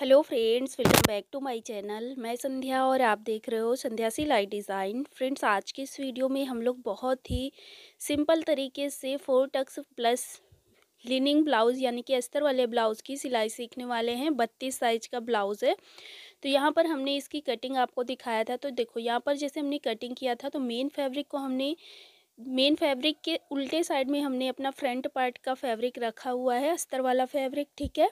hello friends welcome back to my channel मैं संध्या और आप देख रहे हो Sandhya C light design friends आज के इस वीडियो में हम लोग बहुत ही सिंपल तरीके से four tucks plus lining blouse यानी कि अस्तर वाले ब्लाउज़ की सिलाई सीखने वाले हैं बत्तीस साइज का ब्लाउज़ है तो यहाँ पर हमने इसकी कटिंग आपको दिखाया था तो देखो यहाँ पर जैसे हमने कटिंग किया था तो मेन फैब्रिक को हमने मेन फैब्रिक के उल्टे साइड में हमने अपना फ्रंट पार्ट का फैब्रिक रखा हुआ है अस्तर वाला फैब्रिक ठीक है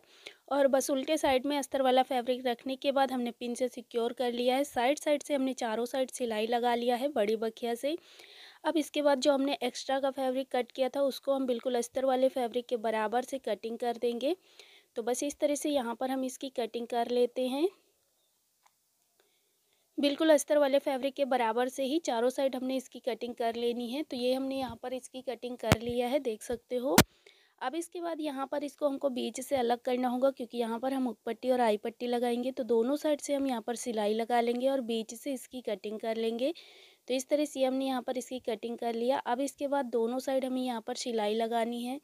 और बस उल्टे साइड में अस्तर वाला फैब्रिक रखने के बाद हमने पिन से सिक्योर कर लिया है साइड साइड से हमने चारों साइड सिलाई लगा लिया है बड़ी बखिया से अब इसके बाद जो हमने एक्स्ट्रा का फैब्रिक कट किया था उसको हम बिल्कुल अस्तर वाले फैब्रिक के बराबर से कटिंग कर देंगे तो बस इस तरह से यहाँ पर हम इसकी कटिंग कर लेते हैं बिल्कुल अस्तर वाले फैब्रिक के बराबर से ही चारों साइड हमने इसकी कटिंग कर लेनी है तो ये हमने यहाँ पर इसकी कटिंग कर लिया है देख सकते हो अब इसके बाद यहाँ पर इसको हमको बीच से अलग करना होगा क्योंकि यहाँ पर हम हुक पट्टी और आई पट्टी लगाएंगे तो दोनों साइड से हम यहाँ पर सिलाई लगा लेंगे और बीच से इसकी कटिंग कर लेंगे तो इस तरह से हमने यहाँ पर इसकी कटिंग कर लिया अब इसके बाद दोनों साइड हमें यहाँ पर सिलाई लगानी है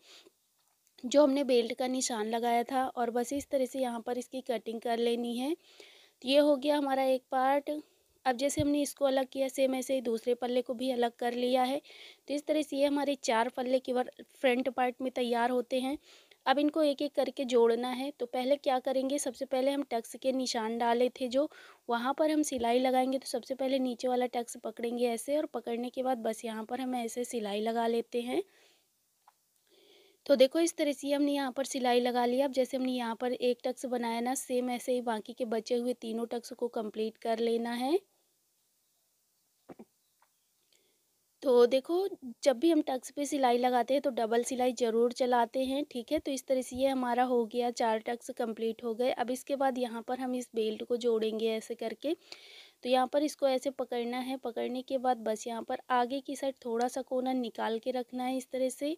जो हमने बेल्ट का निशान लगाया था और बस इस तरह से यहाँ पर इसकी कटिंग कर लेनी है तो ये हो गया हमारा एक पार्ट अब जैसे हमने इसको अलग किया सेम ऐसे ही दूसरे पल्ले को भी अलग कर लिया है तो इस तरह से ये हमारे चार पल्ले केवल फ्रंट पार्ट में तैयार होते हैं अब इनको एक एक करके जोड़ना है तो पहले क्या करेंगे सबसे पहले हम टक्स के निशान डाले थे जो वहाँ पर हम सिलाई लगाएंगे तो सबसे पहले नीचे वाला टक्स पकड़ेंगे ऐसे और पकड़ने के बाद बस यहाँ पर हम ऐसे सिलाई लगा लेते हैं तो देखो इस तरह से हमने यहाँ पर सिलाई लगा ली अब जैसे हमने यहाँ पर एक टक्स बनाया ना सेम ऐसे ही बाकी के बचे हुए तीनों टक्स को कंप्लीट कर लेना है तो देखो जब भी हम टक्स पे सिलाई लगाते हैं तो डबल सिलाई ज़रूर चलाते हैं ठीक है तो इस तरह से ये हमारा हो गया चार टक्स कंप्लीट हो गए अब इसके बाद यहाँ पर हम इस बेल्ट को जोड़ेंगे ऐसे करके तो यहाँ पर इसको ऐसे पकड़ना है पकड़ने के बाद बस यहाँ पर आगे की साइड थोड़ा सा कोना निकाल के रखना है इस तरह से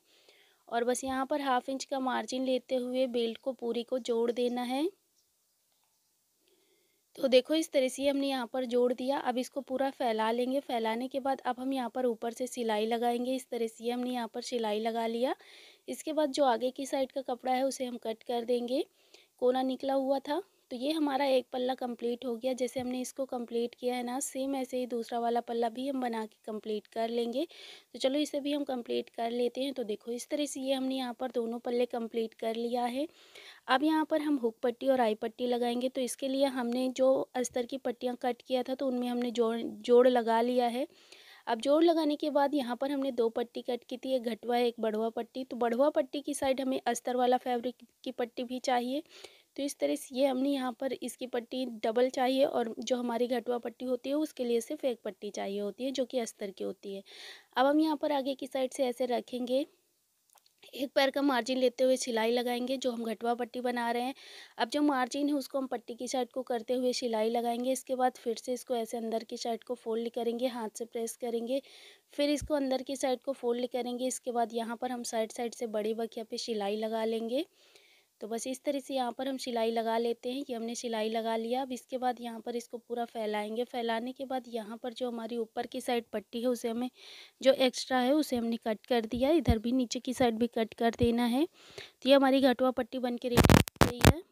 और बस यहाँ पर हाफ इंच का मार्जिन लेते हुए बेल्ट को पूरी को जोड़ देना है तो देखो इस तरह से हमने यहाँ पर जोड़ दिया अब इसको पूरा फैला लेंगे फैलाने के बाद अब हम यहाँ पर ऊपर से सिलाई लगाएंगे इस तरह से हमने यहाँ पर सिलाई लगा लिया इसके बाद जो आगे की साइड का कपड़ा है उसे हम कट कर देंगे कोना निकला हुआ था तो ये हमारा एक पल्ला कंप्लीट हो गया जैसे हमने इसको कंप्लीट किया है ना सेम ऐसे ही दूसरा वाला पल्ला भी हम बना के कंप्लीट कर लेंगे तो चलो इसे भी हम कंप्लीट कर लेते हैं तो देखो इस तरह से ये हमने यहाँ पर दोनों पल्ले कंप्लीट कर लिया है अब यहाँ पर हम हुक पट्टी और आई पट्टी लगाएंगे तो इसके लिए हमने जो अस्तर की पट्टियाँ कट किया था तो उनमें हमने जोड़ जोड़ लगा लिया है अब जोड़ लगाने के बाद यहाँ पर हमने दो पट्टी कट की थी एक घटवा एक बढ़वा पट्टी तो बढ़वा पट्टी की साइड हमें अस्तर वाला फैब्रिक की पट्टी भी चाहिए तो इस तरह से ये हमने यहाँ पर इसकी पट्टी डबल चाहिए और जो हमारी घटवा पट्टी होती है उसके लिए सिर्फ एक पट्टी चाहिए होती है जो कि अस्तर की होती है अब हम यहाँ पर आगे की साइड से ऐसे रखेंगे एक पैर का मार्जिन लेते हुए सिलाई लगाएंगे जो हम घटवा पट्टी बना रहे हैं अब जो मार्जिन है उसको हम पट्टी की साइड को करते हुए सिलाई लगाएंगे इसके बाद फिर से इसको ऐसे अंदर की साइड को फोल्ड करेंगे हाथ से प्रेस करेंगे फिर इसको अंदर की साइड को फोल्ड करेंगे इसके बाद यहाँ पर हम साइड साइड से बड़ी बखिया पे सिलाई लगा लेंगे तो बस इस तरह से यहाँ पर हम सिलाई लगा लेते हैं ये हमने सिलाई लगा लिया अब इसके बाद यहाँ पर इसको पूरा फैलाएंगे फैलाने के बाद यहाँ पर जो हमारी ऊपर की साइड पट्टी है उसे हमें जो एक्स्ट्रा है उसे हमने कट कर दिया इधर भी नीचे की साइड भी कट कर देना है तो ये हमारी घटुआ पट्टी बन के रेडी है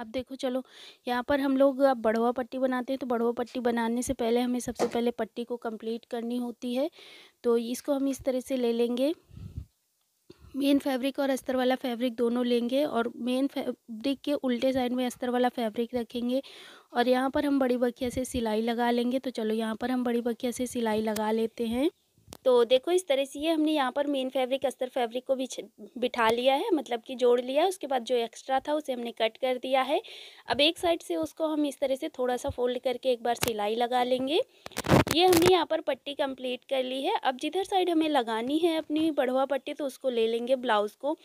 अब देखो चलो यहाँ पर हम लोग अब बढ़वा पट्टी बनाते हैं तो बढ़वा पट्टी बनाने से पहले हमें सबसे पहले पट्टी को कम्प्लीट करनी होती है तो इसको हम इस तरह से ले लेंगे मेन फैब्रिक और अस्तर वाला फैब्रिक दोनों लेंगे और मेन फैब्रिक के उल्टे साइड में अस्तर वाला फैब्रिक रखेंगे और यहाँ पर हम बड़ी बखिया से सिलाई लगा लेंगे तो चलो यहाँ पर हम बड़ी बखिया से सिलाई लगा लेते हैं तो देखो इस तरह से ये हमने यहाँ पर मेन फैब्रिक अस्तर फैब्रिक को बिठा लिया है मतलब कि जोड़ लिया है उसके बाद जो एक्स्ट्रा था उसे हमने कट कर दिया है अब एक साइड से उसको हम इस तरह से थोड़ा सा फोल्ड करके एक बार सिलाई लगा लेंगे ये हमने यहाँ पर पट्टी कंप्लीट कर ली है अब जिधर साइड हमें लगानी है अपनी बढ़वा पट्टी तो उसको ले लेंगे ब्लाउज़ को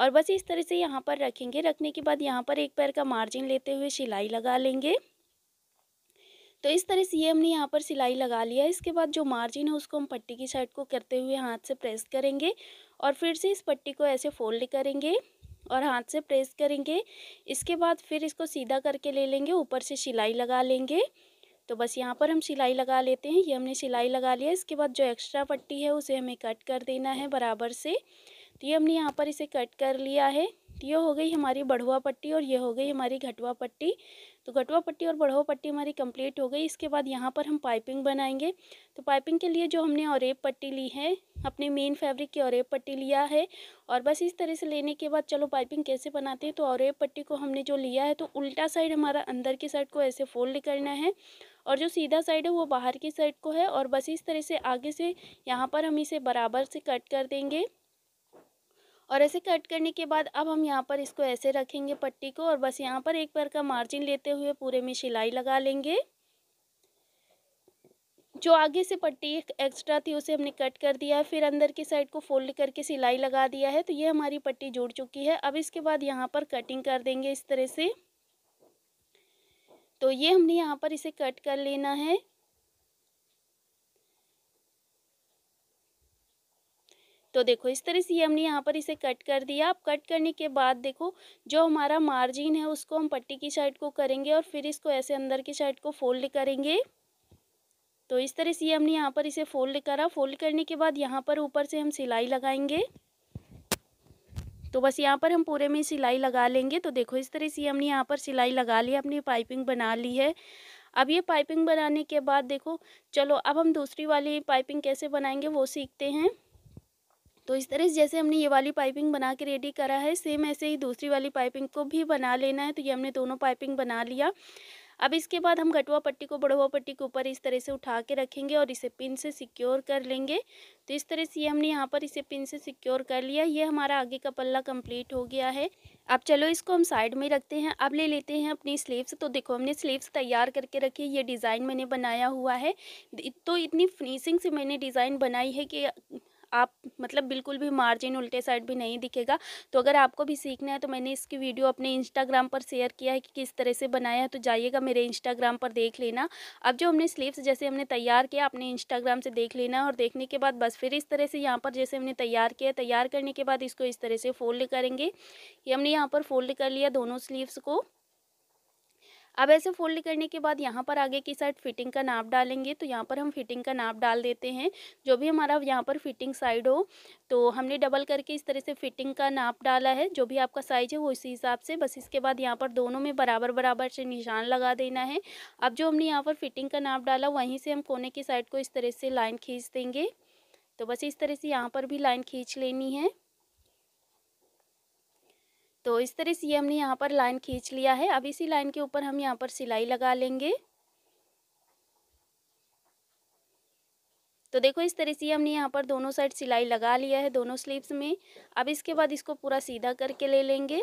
और बस इस तरह से यहाँ पर रखेंगे रखने के बाद यहाँ पर एक पैर का मार्जिन लेते हुए सिलाई लगा लेंगे तो इस तरह से ये हमने यहाँ पर सिलाई लगा लिया इसके बाद जो मार्जिन है उसको हम पट्टी की साइड को करते हुए हाथ से प्रेस करेंगे और फिर से इस पट्टी को ऐसे फोल्ड करेंगे और हाथ से प्रेस करेंगे इसके बाद फिर इसको सीधा करके ले लेंगे ऊपर से सिलाई लगा लेंगे तो बस यहाँ पर हम सिलाई लगा लेते हैं ये हमने सिलाई लगा लिया इसके बाद जो एक्स्ट्रा पट्टी है उसे हमें कट कर देना है बराबर से तो ये हमने यहाँ पर इसे कट कर लिया है तो ये हो गई हमारी बढ़ुआ पट्टी और ये हो गई हमारी घटवा पट्टी तो घटवा पट्टी और बढ़वा पट्टी हमारी कंप्लीट हो गई इसके बाद यहाँ पर हम पाइपिंग बनाएंगे तो पाइपिंग के लिए जो हमने औरेब पट्टी ली है अपने मेन फैब्रिक की औरेब पट्टी लिया है और बस इस तरह से लेने के बाद चलो पाइपिंग कैसे बनाते हैं तो औरेब पट्टी को हमने जो लिया है तो उल्टा साइड हमारा अंदर की साइड को ऐसे फोल्ड करना है और जो सीधा साइड है वो बाहर की साइड को है और बस इस तरह से आगे से यहाँ पर हम इसे बराबर से कट कर देंगे और ऐसे कट करने के बाद अब हम यहाँ पर इसको ऐसे रखेंगे पट्टी को और बस यहाँ पर एक बार का मार्जिन लेते हुए पूरे में सिलाई लगा लेंगे जो आगे से पट्टी एक एक्स्ट्रा थी उसे हमने कट कर दिया है फिर अंदर की साइड को फोल्ड करके सिलाई लगा दिया है तो ये हमारी पट्टी जुड़ चुकी है अब इसके बाद यहाँ पर कटिंग कर देंगे इस तरह से तो ये हमने यहाँ पर इसे कट कर लेना है तो देखो इस तरह से हमने यहाँ पर इसे कट कर दिया अब कट करने के बाद देखो जो हमारा मार्जिन है उसको हम पट्टी की साइड को करेंगे और फिर इसको ऐसे अंदर की साइड को फोल्ड करेंगे तो इस तरह से हमने यहाँ पर इसे फोल्ड करा फोल्ड करने के बाद यहाँ पर ऊपर से हम सिलाई लगाएंगे तो बस यहाँ पर हम पूरे में सिलाई लगा लेंगे तो देखो इस तरह से हमने यहाँ पर सिलाई लगा ली अपनी पाइपिंग बना ली है अब ये पाइपिंग बनाने के बाद देखो चलो अब हम दूसरी वाली पाइपिंग कैसे बनाएंगे वो सीखते हैं तो इस तरह से जैसे हमने ये वाली पाइपिंग बना के रेडी करा है सेम ऐसे ही दूसरी वाली पाइपिंग को भी बना लेना है तो ये हमने दोनों पाइपिंग बना लिया अब इसके बाद हम घटवा पट्टी को बढ़ुआ पट्टी के ऊपर इस तरह से उठा के रखेंगे और इसे पिन से सिक्योर कर लेंगे तो इस तरह से ये हमने यहाँ पर इसे पिन से सिक्योर कर लिया ये हमारा आगे का पल्ला कंप्लीट हो गया है अब चलो इसको हम साइड में रखते हैं अब ले लेते हैं अपनी स्लीव्स तो देखो हमने स्लीव्स तैयार करके रखी है ये डिज़ाइन मैंने बनाया हुआ है तो इतनी फिनिशिंग से मैंने डिज़ाइन बनाई है कि आप मतलब बिल्कुल भी मार्जिन उल्टे साइड भी नहीं दिखेगा तो अगर आपको भी सीखना है तो मैंने इसकी वीडियो अपने इंस्टाग्राम पर शेयर किया है कि किस तरह से बनाया है तो जाइएगा मेरे इंस्टाग्राम पर देख लेना अब जो हमने स्लीव्स जैसे हमने तैयार किया अपने इंस्टाग्राम से देख लेना और देखने के बाद बस फिर इस तरह से यहाँ पर जैसे हमने तैयार किया तैयार करने के बाद इसको इस तरह से फोल्ड करेंगे ये हमने यहाँ पर फोल्ड कर लिया दोनों स्लीव्स को अब ऐसे फोल्ड करने के बाद यहाँ पर आगे की साइड फिटिंग का नाप डालेंगे तो यहाँ पर हम फिटिंग का नाप डाल देते हैं जो भी हमारा यहाँ पर फिटिंग साइड हो तो हमने डबल करके इस तरह से फिटिंग का नाप डाला है जो भी आपका साइज है वो इसी हिसाब से बस इसके बाद यहाँ पर दोनों में बराबर बराबर से निशान लगा देना है अब जो हमने यहाँ पर फिटिंग का नाप डाला वहीं से हम कोने की साइड को इस तरह से लाइन खींच देंगे तो बस इस तरह से यहाँ पर भी लाइन खींच लेनी है तो इस तरह से ये हमने यहाँ पर लाइन खींच लिया है अब इसी लाइन के ऊपर हम यहाँ पर सिलाई लगा लेंगे तो देखो इस तरह से हमने यहाँ पर दोनों साइड सिलाई लगा लिया है दोनों स्लीव्स में अब इसके बाद इसको पूरा सीधा करके ले लेंगे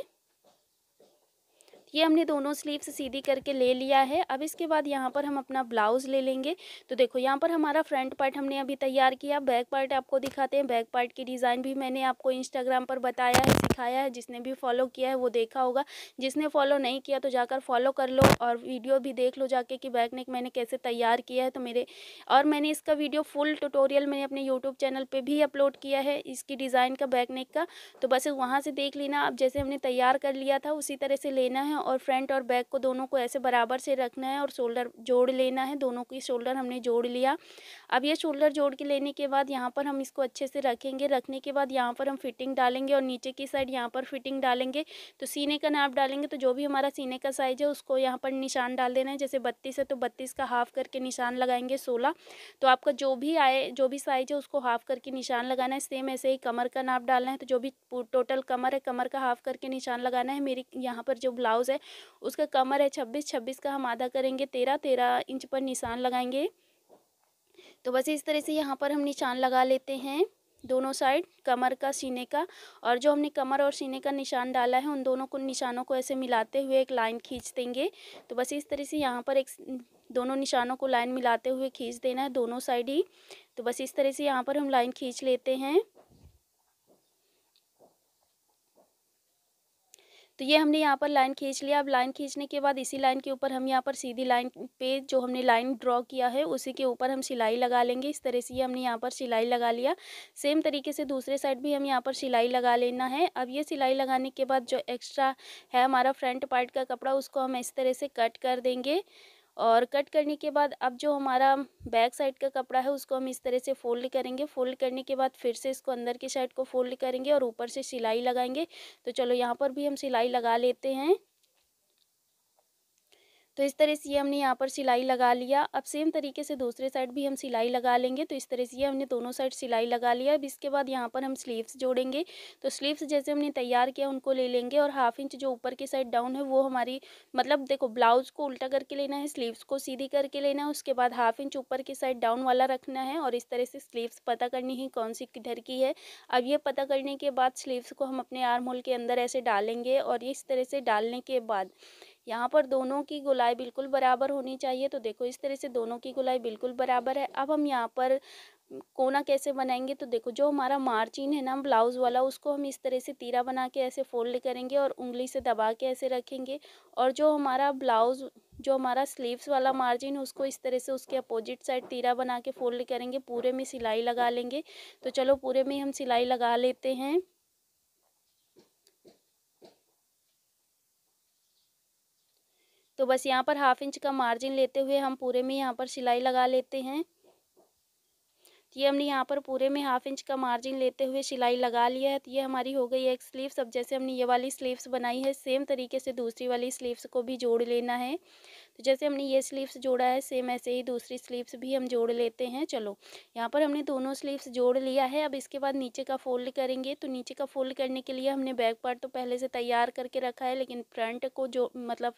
ये हमने दोनों स्लीव्स सीधी करके ले लिया है अब इसके बाद यहाँ पर हम अपना ब्लाउज़ ले लेंगे तो देखो यहाँ पर हमारा फ्रंट पार्ट हमने अभी तैयार किया बैक पार्ट आपको दिखाते हैं बैक पार्ट की डिज़ाइन भी मैंने आपको इंस्टाग्राम पर बताया है सिखाया है जिसने भी फॉलो किया है वो देखा होगा जिसने फॉलो नहीं किया तो जाकर फॉलो कर लो और वीडियो भी देख लो जाके कि बैक नेक मैंने कैसे तैयार किया है तो मेरे और मैंने इसका वीडियो फुल ट्यूटोरियल मैंने अपने यूट्यूब चैनल पर भी अपलोड किया है इसकी डिज़ाइन का बैक नेक का तो बस वहाँ से देख लेना अब जैसे हमने तैयार कर लिया था उसी तरह से लेना है है और फ्रंट और बैक को दोनों को ऐसे बराबर से रखना है और शोल्डर जोड़ लेना है दोनों की शोल्डर हमने जोड़ लिया अब ये शोल्डर जोड़ के लेने के बाद यहाँ पर हम इसको अच्छे से रखेंगे रखने के बाद यहाँ पर हम फिटिंग डालेंगे और नीचे की साइड यहाँ पर फिटिंग डालेंगे तो सीने का नाप डालेंगे तो जो भी हमारा सीने का साइज़ है उसको यहाँ पर निशान डाल देना है जैसे बत्तीस है तो बत्तीस का हाफ करके निशान लगाएंगे सोलह तो आपका जो भी आए जो भी साइज है उसको हाफ करके निशान लगाना है सेम ऐसे ही कमर का नाप डालना है तो जो भी टोटल कमर है कमर का हाफ करके निशान लगाना है मेरी यहाँ पर जो ब्लाउज ब्लाउज़ है उसका कमर है छब्बीस छब्बीस का हम आधा करेंगे तेरह तेरह इंच पर निशान लगाएंगे तो बस इस तरह से यहाँ पर हम निशान लगा लेते हैं दोनों साइड कमर का सीने का और जो हमने कमर और सीने का निशान डाला है उन दोनों को निशानों को ऐसे मिलाते हुए एक लाइन खींच देंगे तो बस इस तरह से यहाँ पर एक दोनों निशानों को लाइन मिलाते हुए खींच देना है दोनों साइड ही तो बस इस तरह से यहाँ पर हम लाइन खींच लेते हैं तो ये हमने यहाँ पर लाइन खींच लिया अब लाइन खींचने के बाद इसी लाइन के ऊपर हम यहाँ पर सीधी लाइन पे जो हमने लाइन ड्रॉ किया है उसी के ऊपर हम सिलाई लगा लेंगे इस तरह से ये हमने यहाँ पर सिलाई लगा लिया सेम तरीके से दूसरे साइड भी हम यहाँ पर सिलाई लगा लेना है अब ये सिलाई लगाने के बाद जो एक्स्ट्रा है हमारा फ्रंट पार्ट का कपड़ा उसको हम इस तरह से कट कर देंगे और कट करने के बाद अब जो हमारा बैक साइड का कपड़ा है उसको हम इस तरह से फोल्ड करेंगे फोल्ड करने के बाद फिर से इसको अंदर की साइड को फोल्ड करेंगे और ऊपर से सिलाई लगाएंगे तो चलो यहाँ पर भी हम सिलाई लगा लेते हैं तो इस तरह से ये हमने यहाँ पर सिलाई लगा लिया अब सेम तरीके से दूसरे साइड भी हम सिलाई लगा लेंगे तो इस तरह से ये हमने दोनों साइड सिलाई लगा लिया अब इसके बाद यहाँ पर हम स्लीव्स जोड़ेंगे तो स्लीव्स जैसे हमने तैयार किया उनको ले लेंगे और हाफ इंच जो ऊपर की साइड डाउन है वो हमारी मतलब देखो ब्लाउज़ को उल्टा करके लेना है स्लीव्स को सीधी करके लेना है उसके बाद हाफ इंच ऊपर की साइड डाउन वाला रखना है और इस तरह से स्लीव्स पता करनी है कौन सी किधर की है अब ये पता करने के बाद स्लीव्स को हम अपने आर्म होल के अंदर ऐसे डालेंगे और इस तरह से डालने के बाद यहाँ पर दोनों की गोलाई बिल्कुल बराबर होनी चाहिए तो देखो इस तरह से दोनों की गोलाई बिल्कुल बराबर है अब हम यहाँ पर कोना कैसे बनाएंगे तो देखो जो हमारा मार्चिन है ना ब्लाउज़ वाला उसको हम इस तरह से तीरा बना के ऐसे फोल्ड करेंगे और उंगली से दबा के ऐसे रखेंगे और जो हमारा ब्लाउज़ जो हमारा स्लीव्स वाला मार्जिन है उसको इस तरह से उसके अपोजिट साइड तीरा बना के फोल्ड करेंगे पूरे में सिलाई लगा लेंगे तो चलो पूरे में हम सिलाई लगा लेते हैं तो बस यहाँ पर हाफ इंच का मार्जिन लेते हुए हम पूरे में यहाँ पर सिलाई लगा लेते हैं ये हमने यहाँ पर पूरे में हाफ इंच का मार्जिन लेते हुए सिलाई लगा लिया है तो ये हमारी हो गई एक स्लीव्स अब जैसे हमने ये वाली स्लीव्स बनाई है सेम तरीके से दूसरी वाली स्लीव्स को भी जोड़ लेना है तो जैसे हमने ये स्लीव्स जोड़ा है सेम ऐसे ही दूसरी स्लीव्स भी हम जोड़ लेते हैं चलो यहाँ पर हमने दोनों स्लीव्स जोड़ लिया है अब इसके बाद नीचे का फोल्ड करेंगे तो नीचे का फोल्ड करने के लिए हमने बैक पार्ट तो पहले से तैयार करके रखा है लेकिन फ्रंट को जो मतलब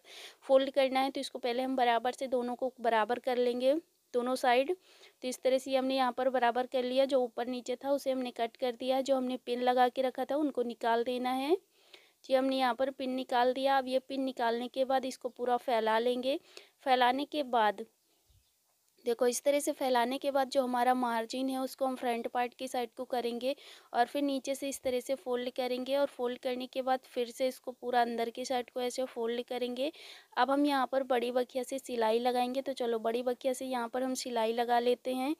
फोल्ड करना है तो इसको पहले हम बराबर से दोनों को बराबर कर लेंगे दोनों साइड तो इस तरह से हमने यहाँ पर बराबर कर लिया जो ऊपर नीचे था उसे हमने कट कर दिया जो हमने पिन लगा के रखा था उनको निकाल देना है जी हमने यहाँ पर पिन निकाल दिया अब ये पिन निकालने के बाद इसको पूरा फैला लेंगे फैलाने के बाद देखो इस तरह से फैलाने के बाद जो हमारा मार्जिन है उसको हम फ्रंट पार्ट की साइड को करेंगे और फिर नीचे से इस तरह से फोल्ड करेंगे और फोल्ड करने के बाद फिर से इसको पूरा अंदर की साइड को ऐसे फोल्ड करेंगे अब हम यहाँ पर बड़ी बखिया से सिलाई लगाएंगे तो चलो बड़ी बखिया से यहाँ पर हम सिलाई लगा लेते हैं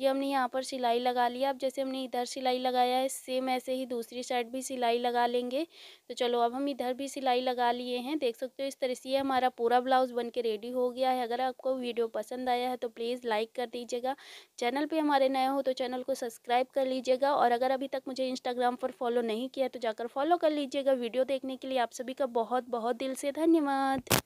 थी हमने यहाँ पर सिलाई लगा लिया अब जैसे हमने इधर सिलाई लगाया है सेम ऐसे ही दूसरी साइड भी सिलाई लगा लेंगे तो चलो अब हम इधर भी सिलाई लगा लिए हैं देख सकते हो इस तरह से हमारा पूरा ब्लाउज बन के रेडी हो गया है अगर आपको वीडियो पसंद आया है तो प्लीज़ लाइक कर दीजिएगा चैनल पर हमारे नए हो तो चैनल को सब्सक्राइब कर लीजिएगा और अगर अभी तक मुझे इंस्टाग्राम पर फॉलो नहीं किया तो जाकर फॉलो कर लीजिएगा वीडियो देखने के लिए आप सभी का बहुत बहुत दिल से धन्यवाद